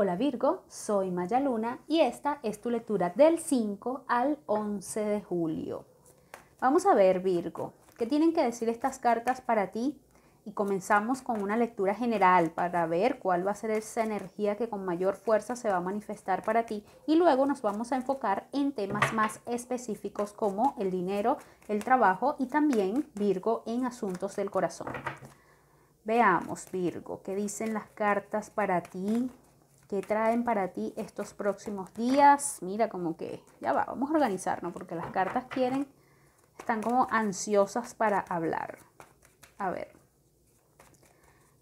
Hola Virgo, soy Maya Luna y esta es tu lectura del 5 al 11 de julio. Vamos a ver Virgo, ¿qué tienen que decir estas cartas para ti? Y comenzamos con una lectura general para ver cuál va a ser esa energía que con mayor fuerza se va a manifestar para ti. Y luego nos vamos a enfocar en temas más específicos como el dinero, el trabajo y también Virgo en asuntos del corazón. Veamos Virgo, ¿qué dicen las cartas para ti? que traen para ti estos próximos días. Mira, como que ya va, vamos a organizarnos porque las cartas quieren, están como ansiosas para hablar. A ver.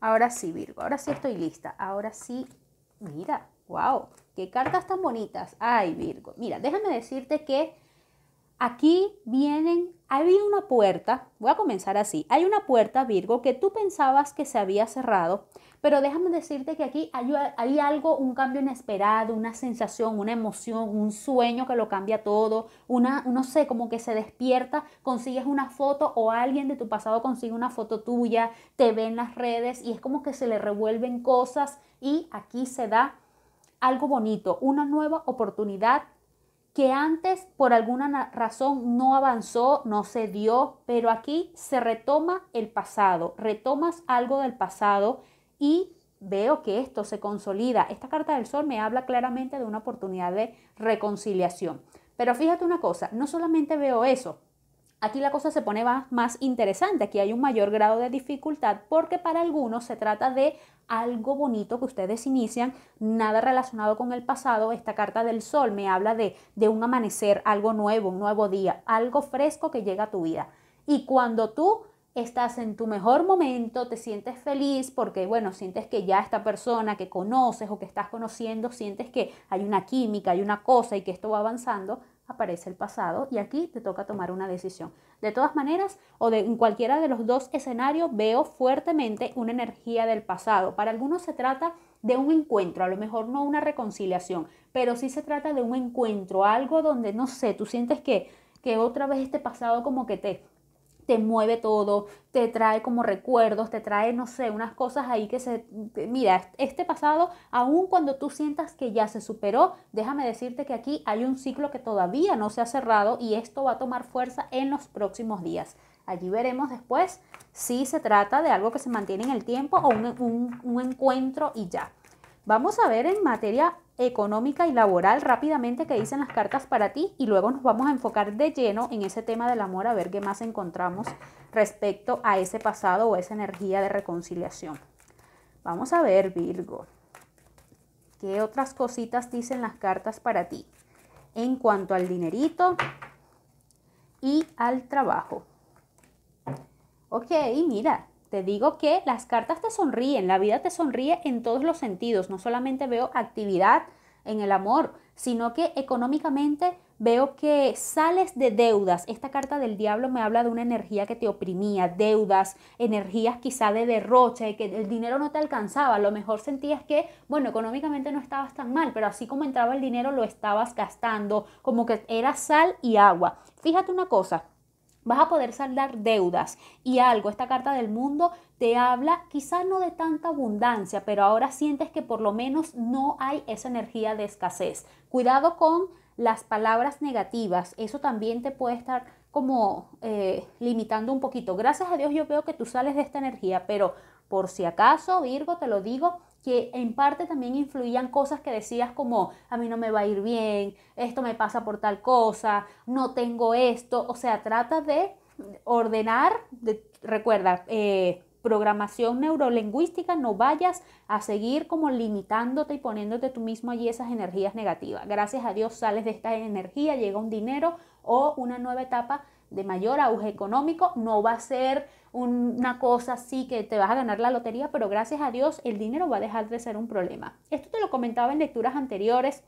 Ahora sí, Virgo, ahora sí estoy lista. Ahora sí, mira, wow, qué cartas tan bonitas. Ay, Virgo, mira, déjame decirte que Aquí vienen, había una puerta, voy a comenzar así, hay una puerta Virgo que tú pensabas que se había cerrado, pero déjame decirte que aquí hay, algo, un cambio inesperado, una sensación, una emoción, un sueño que lo cambia todo, una, no sé, como que se despierta, consigues una foto o alguien de tu pasado consigue una foto tuya, te ve en las redes y es como que se le revuelven cosas y aquí se da algo bonito, una nueva oportunidad que antes por alguna razón no avanzó, no se dio, pero aquí se retoma el pasado, retomas algo del pasado y veo que esto se consolida. Esta carta del sol me habla claramente de una oportunidad de reconciliación. Pero fíjate una cosa, no solamente veo eso, Aquí la cosa se pone más, interesante, aquí hay un mayor grado de dificultad porque para algunos se trata de algo bonito que ustedes inician, nada relacionado con el pasado. Esta carta del sol me habla de, de un amanecer, algo nuevo, un nuevo día, algo fresco que llega a tu vida. Y cuando tú estás en tu mejor momento, te sientes feliz porque, bueno, sientes que ya esta persona que conoces o que estás conociendo, sientes que hay una química, hay una cosa y que esto va avanzando, aparece el pasado y aquí te toca tomar una decisión. De todas maneras, o de, en cualquiera de los dos escenarios veo fuertemente una energía del pasado. Para algunos se trata de un encuentro, a lo mejor no una reconciliación, pero sí se trata de un encuentro, algo donde, no sé, tú sientes que, que otra vez este pasado como que te, te mueve todo, te trae como recuerdos, te trae, no sé, unas cosas ahí que se... Mira, este pasado, aun cuando tú sientas que ya se superó, déjame decirte que aquí hay un ciclo que todavía no se ha cerrado y esto va a tomar fuerza en los próximos días. Allí veremos después si se trata de algo que se mantiene en el tiempo o un, un encuentro y ya. Vamos a ver en materia económica y laboral rápidamente qué dicen las cartas para ti y luego nos vamos a enfocar de lleno en ese tema del amor a ver qué más encontramos respecto a ese pasado o esa energía de reconciliación. Vamos a ver, Virgo, qué otras cositas dicen las cartas para ti en cuanto al dinerito y al trabajo. Ok, mira, te digo que las cartas te sonríen, la vida te sonríe en todos los sentidos. No solamente veo actividad en el amor, sino que económicamente veo que sales de deudas. Esta carta del diablo me habla de una energía que te oprimía, deudas, energías quizá de derroche, que el dinero no te alcanzaba. lo mejor sentías que, bueno, económicamente no estabas tan mal, pero así como entraba el dinero lo estabas gastando, como que era sal y agua. Fíjate una cosa vas a poder saldar deudas y algo. Esta carta del mundo te habla quizás no de tanta abundancia, pero ahora sientes que por lo menos no hay esa energía de escasez. Cuidado con las palabras negativas, eso también te puede estar como eh, limitando un poquito. Gracias a Dios yo veo que tú sales de esta energía, pero por si acaso, Virgo, te lo digo, que en parte también influían cosas que decías como, a mí no me va a ir bien, esto me pasa por tal cosa, no tengo esto. O sea, trata de ordenar, de, recuerda, eh, programación neurolingüística, no vayas a seguir como limitándote y poniéndote tú mismo allí esas energías negativas. Gracias a Dios sales de esta energía, llega un dinero o una nueva etapa de mayor auge económico, no va a ser una cosa así que te vas a ganar la lotería, pero gracias a Dios el dinero va a dejar de ser un problema. Esto te lo comentaba en lecturas anteriores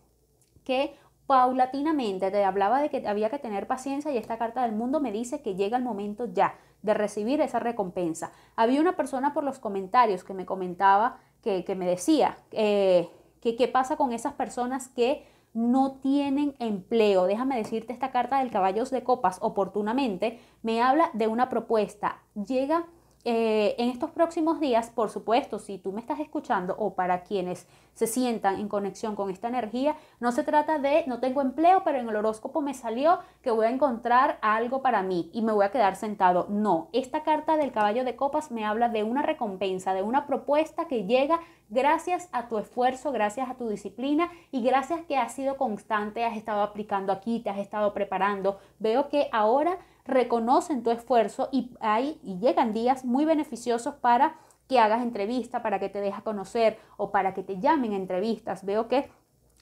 que paulatinamente te hablaba de que había que tener paciencia y esta carta del mundo me dice que llega el momento ya de recibir esa recompensa. Había una persona por los comentarios que me comentaba, que, me decía, eh, que qué pasa con esas personas que no tienen empleo. Déjame decirte, esta carta del Caballos de Copas oportunamente me habla de una propuesta. Llega eh, en estos próximos días, por supuesto, si tú me estás escuchando o para quienes se sientan en conexión con esta energía, no se trata de no tengo empleo, pero en el horóscopo me salió que voy a encontrar algo para mí y me voy a quedar sentado. No, esta carta del caballo de copas me habla de una recompensa, de una propuesta que llega gracias a tu esfuerzo, gracias a tu disciplina y gracias que has sido constante, has estado aplicando aquí, te has estado preparando. Veo que ahora reconocen tu esfuerzo y, hay, y llegan días muy beneficiosos para que hagas entrevista, para que te dejes conocer o para que te llamen a entrevistas. Veo que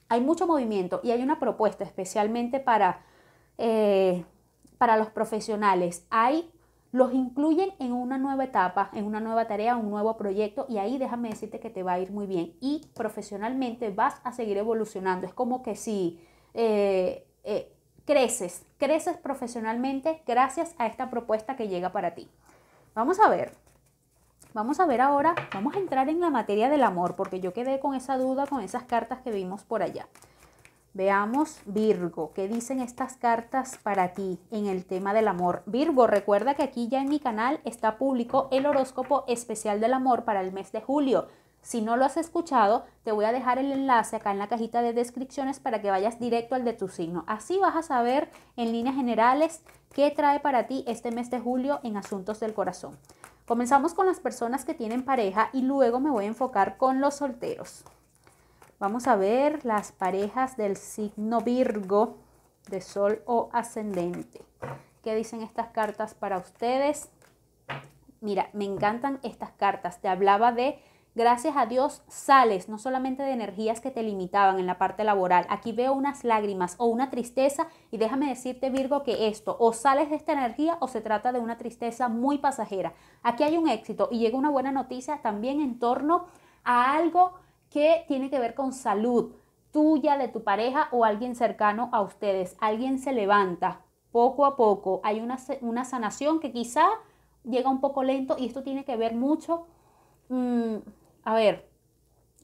hay mucho movimiento y hay una propuesta especialmente para, eh, para los profesionales. Hay, los incluyen en una nueva etapa, en una nueva tarea, un nuevo proyecto y ahí déjame decirte que te va a ir muy bien y profesionalmente vas a seguir evolucionando. Es como que si... Eh, eh, creces, creces profesionalmente gracias a esta propuesta que llega para ti. Vamos a ver, vamos a ver ahora, vamos a entrar en la materia del amor, porque yo quedé con esa duda con esas cartas que vimos por allá. Veamos Virgo, ¿qué dicen estas cartas para ti en el tema del amor? Virgo, recuerda que aquí ya en mi canal está público el horóscopo especial del amor para el mes de julio. Si no lo has escuchado, te voy a dejar el enlace acá en la cajita de descripciones para que vayas directo al de tu signo. Así vas a saber en líneas generales qué trae para ti este mes de julio en asuntos del corazón. Comenzamos con las personas que tienen pareja y luego me voy a enfocar con los solteros. Vamos a ver las parejas del signo Virgo de Sol o Ascendente. ¿Qué dicen estas cartas para ustedes? Mira, me encantan estas cartas. Te hablaba de Gracias a Dios sales, no solamente de energías que te limitaban en la parte laboral. Aquí veo unas lágrimas o una tristeza y déjame decirte Virgo que esto, o sales de esta energía o se trata de una tristeza muy pasajera. Aquí hay un éxito y llega una buena noticia también en torno a algo que tiene que ver con salud tuya, de tu pareja o alguien cercano a ustedes. Alguien se levanta poco a poco. Hay una, una sanación que quizá llega un poco lento y esto tiene que ver mucho mm, a ver,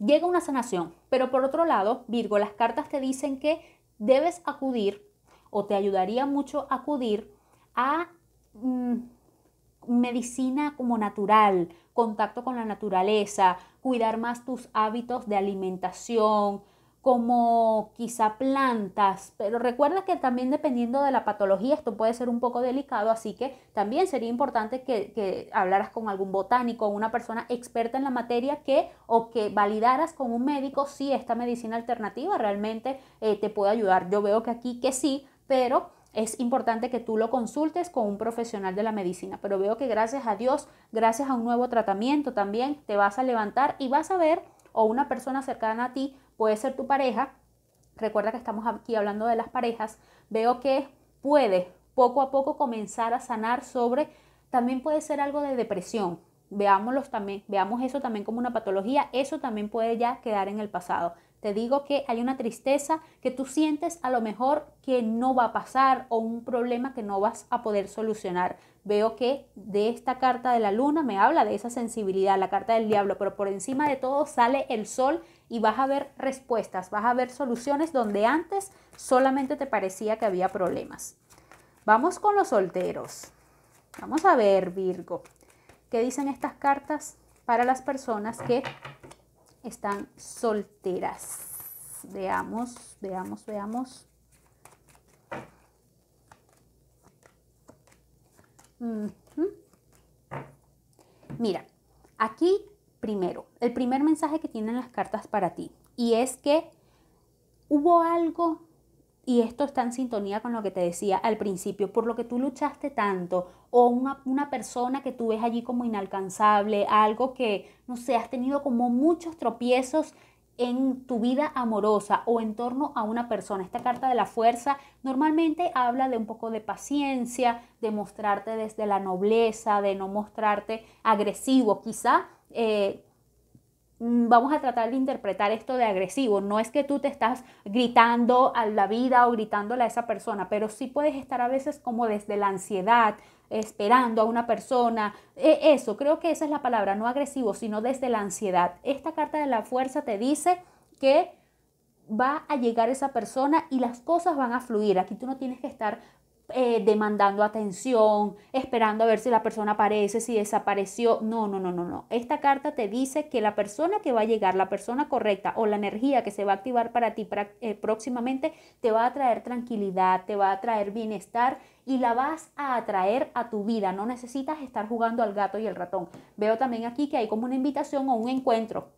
llega una sanación, pero por otro lado, Virgo, las cartas te dicen que debes acudir o te ayudaría mucho acudir a mm, medicina como natural, contacto con la naturaleza, cuidar más tus hábitos de alimentación, como quizá plantas, pero recuerda que también dependiendo de la patología esto puede ser un poco delicado, así que también sería importante que, hablaras con algún botánico, o una persona experta en la materia que o que validaras con un médico si esta medicina alternativa realmente eh, te puede ayudar. Yo veo que aquí que sí, pero es importante que tú lo consultes con un profesional de la medicina. Pero veo que gracias a Dios, gracias a un nuevo tratamiento también, te vas a levantar y vas a ver o una persona cercana a ti puede ser tu pareja. Recuerda que estamos aquí hablando de las parejas. Veo que puede poco a poco comenzar a sanar sobre, también puede ser algo de depresión. Veámoslos también, veamos eso también como una patología, eso también puede ya quedar en el pasado. Te digo que hay una tristeza que tú sientes a lo mejor que no va a pasar o un problema que no vas a poder solucionar veo que de esta carta de la luna me habla de esa sensibilidad, la carta del diablo, pero por encima de todo sale el sol y vas a ver respuestas, vas a ver soluciones donde antes solamente te parecía que había problemas. Vamos con los solteros. Vamos a ver, Virgo, qué dicen estas cartas para las personas que están solteras. Veamos, veamos, veamos. Mira, aquí primero, el primer mensaje que tienen las cartas para ti, y es que hubo algo, y esto está en sintonía con lo que te decía al principio, por lo que tú luchaste tanto, o una, una persona que tú ves allí como inalcanzable, algo que, no sé, has tenido como muchos tropiezos en tu vida amorosa o en torno a una persona. Esta carta de la fuerza normalmente habla de un poco de paciencia, de mostrarte desde la nobleza, de no mostrarte agresivo. Quizá eh, Mm, vamos a tratar de interpretar esto de agresivo. No es que tú te estás gritando a la vida o gritándole a esa persona, pero sí puedes estar a veces como desde la ansiedad, esperando a una persona. E, eso, creo que esa es la palabra, no agresivo, sino desde la ansiedad. Esta carta de la fuerza te dice que va a llegar esa persona y las cosas van a fluir. Aquí tú no tienes que estar eh, demandando atención, esperando a ver si la persona aparece, si desapareció. No, no, no, no, no. Esta carta te dice que la persona que va a llegar, la persona correcta o la energía que se va a activar para ti eh, próximamente, te va a traer tranquilidad, te va a traer bienestar y la vas a atraer a tu vida. No necesitas estar jugando al gato y el ratón. Veo también aquí que hay como una invitación o un encuentro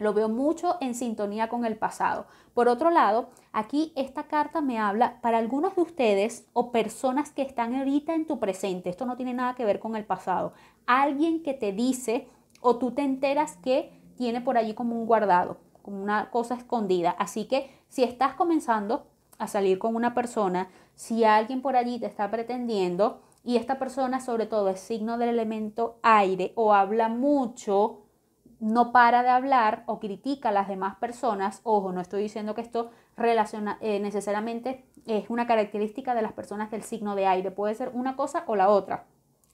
lo veo mucho en sintonía con el pasado. Por otro lado, aquí esta carta me habla para algunos de ustedes o personas que están ahorita en tu presente. Esto no tiene nada que ver con el pasado. Alguien que te dice o tú te enteras que tiene por allí como un guardado, como una cosa escondida. Así que si estás comenzando a salir con una persona, si alguien por allí te está pretendiendo y esta persona sobre todo es signo del elemento aire o habla mucho, no para de hablar o critica a las demás personas, ojo, no estoy diciendo que esto eh, necesariamente es una característica de las personas del signo de aire, puede ser una cosa o la otra.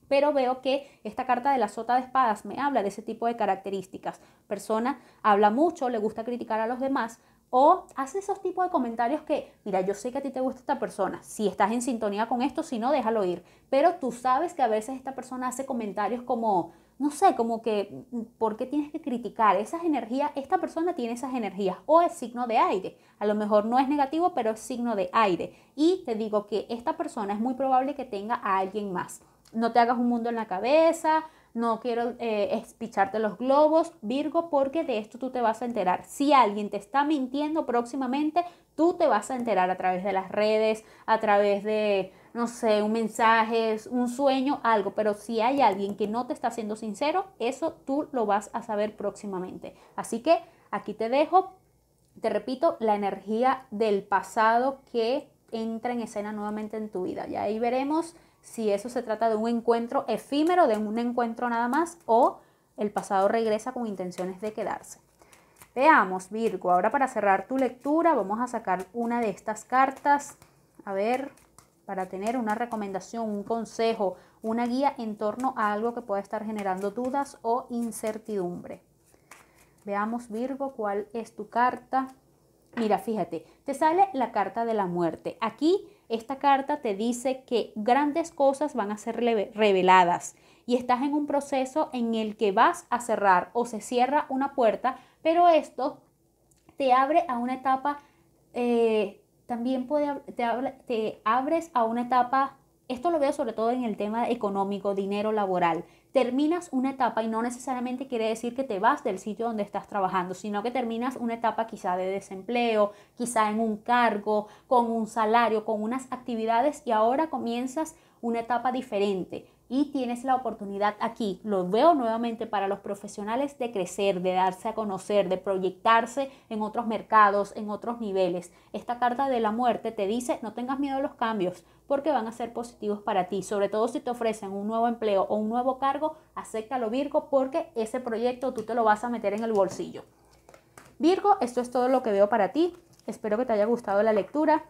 Pero veo que esta carta de la sota de espadas me habla de ese tipo de características. Persona habla mucho, le gusta criticar a los demás, o hace esos tipos de comentarios que, mira, yo sé que a ti te gusta esta persona, si estás en sintonía con esto, si no, déjalo ir. Pero tú sabes que a veces esta persona hace comentarios como, no sé, como que, mm, ¿por qué tienes que criticar esas energías? Esta persona tiene esas energías o es signo de aire. A lo mejor no es negativo, pero es signo de aire. Y te digo que esta persona es muy probable que tenga a alguien más. No te hagas un mundo en la cabeza, no quiero eh, espicharte los globos, Virgo, porque de esto tú te vas a enterar. Si alguien te está mintiendo próximamente, tú te vas a enterar a través de las redes, a través de no sé, un mensaje, un sueño, algo, pero si hay alguien que no te está siendo sincero, eso tú lo vas a saber próximamente. Así que aquí te dejo, te repito, la energía del pasado que entra en escena nuevamente en tu vida. Y ahí veremos si eso se trata de un encuentro efímero, de un encuentro nada más, o el pasado regresa con intenciones de quedarse. Veamos, Virgo, ahora para cerrar tu lectura vamos a sacar una de estas cartas. A ver, para tener una recomendación, un consejo, una guía en torno a algo que pueda estar generando dudas o incertidumbre. Veamos Virgo, ¿cuál es tu carta? Mira, fíjate, te sale la carta de la muerte. Aquí esta carta te dice que grandes cosas van a ser reveladas y estás en un proceso en el que vas a cerrar o se cierra una puerta, pero esto te abre a una etapa eh, también puede, te, te abres a una etapa, esto lo veo sobre todo en el tema económico, dinero laboral, terminas una etapa y no necesariamente quiere decir que te vas del sitio donde estás trabajando, sino que terminas una etapa quizá de desempleo, quizá en un cargo, con un salario, con unas actividades y ahora comienzas una etapa diferente, y tienes la oportunidad aquí, lo veo nuevamente para los profesionales de crecer, de darse a conocer, de proyectarse en otros mercados, en otros niveles. Esta carta de la muerte te dice, no tengas miedo a los cambios porque van a ser positivos para ti, sobre todo si te ofrecen un nuevo empleo o un nuevo cargo, acéptalo Virgo porque ese proyecto tú te lo vas a meter en el bolsillo. Virgo, esto es todo lo que veo para ti. Espero que te haya gustado la lectura.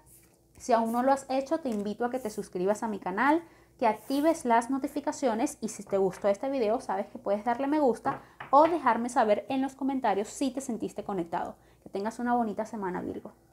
Si aún no lo has hecho, te invito a que te suscribas a mi canal que actives las notificaciones y si te gustó este video sabes que puedes darle me gusta o dejarme saber en los comentarios si te sentiste conectado. Que tengas una bonita semana Virgo.